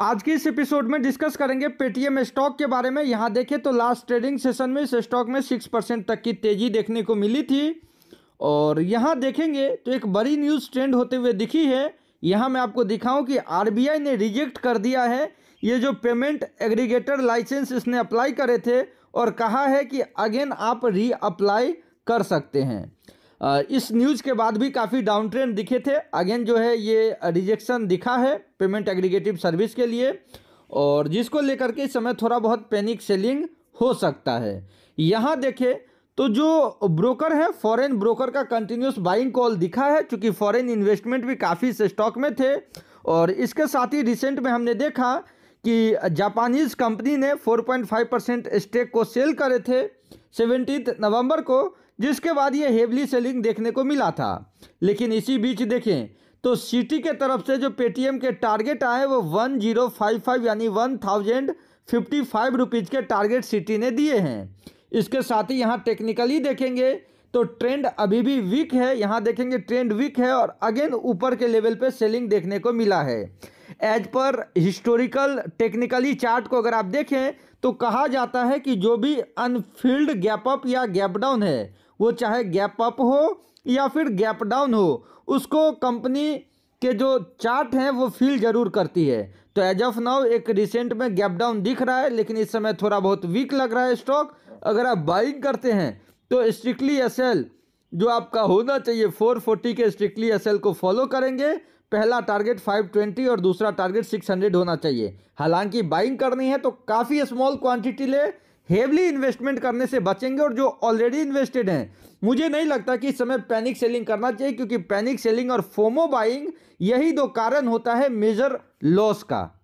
आज के इस एपिसोड में डिस्कस करेंगे पेटीएम स्टॉक के बारे में यहाँ देखें तो लास्ट ट्रेडिंग सेशन में इस स्टॉक में सिक्स परसेंट तक की तेजी देखने को मिली थी और यहाँ देखेंगे तो एक बड़ी न्यूज़ ट्रेंड होते हुए दिखी है यहाँ मैं आपको दिखाऊं कि आरबीआई ने रिजेक्ट कर दिया है ये जो पेमेंट एग्रीगेटर लाइसेंस इसने अप्लाई करे थे और कहा है कि अगेन आप री अप्लाई कर सकते हैं इस न्यूज़ के बाद भी काफ़ी डाउन ट्रेंड दिखे थे अगेन जो है ये रिजेक्शन दिखा है पेमेंट एग्रीगेटिव सर्विस के लिए और जिसको लेकर के इस समय थोड़ा बहुत पैनिक सेलिंग हो सकता है यहाँ देखें तो जो ब्रोकर है फॉरेन ब्रोकर का कंटिन्यूस बाइंग कॉल दिखा है क्योंकि फॉरेन इन्वेस्टमेंट भी काफ़ी से स्टॉक में थे और इसके साथ ही रिसेंट में हमने देखा कि जापानीज कंपनी ने 4.5 परसेंट स्टेक को सेल करे थे सेवेंटीन नवंबर को जिसके बाद ये हेवली सेलिंग देखने को मिला था लेकिन इसी बीच देखें तो सिटी के तरफ से जो पेटीएम के टारगेट आए वो वन जीरो फाइव फाइव यानी one thousand fifty five rupees के टारगेट सिटी ने दिए हैं इसके साथ ही यहाँ टेक्निकली देखेंगे तो ट्रेंड अभी भी वीक है यहाँ देखेंगे ट्रेंड वीक है और अगेन ऊपर के लेवल पर सेलिंग देखने को मिला है as per historical technically chart को अगर आप देखें तो कहा जाता है कि जो भी अनफील्ड गैप अप या गैप डाउन है वो चाहे गैप अप हो या फिर गैप डाउन हो उसको कंपनी के जो चार्ट हैं वो फील जरूर करती है तो एज ऑफ नाउ एक रिसेंट में गैप डाउन दिख रहा है लेकिन इस समय थोड़ा बहुत वीक लग रहा है स्टॉक अगर आप बाइंग करते हैं तो स्ट्रिक्टली एस एल जो आपका होना चाहिए 440 के स्ट्रिक्टली एसएल को फॉलो करेंगे पहला टारगेट 520 और दूसरा टारगेट 600 होना चाहिए हालांकि बाइंग करनी है तो काफ़ी स्मॉल क्वांटिटी ले हेवली इन्वेस्टमेंट करने से बचेंगे और जो ऑलरेडी इन्वेस्टेड हैं मुझे नहीं लगता कि इस समय पैनिक सेलिंग करना चाहिए क्योंकि पैनिक सेलिंग और फोमो बाइंग यही दो कारण होता है मेजर लॉस का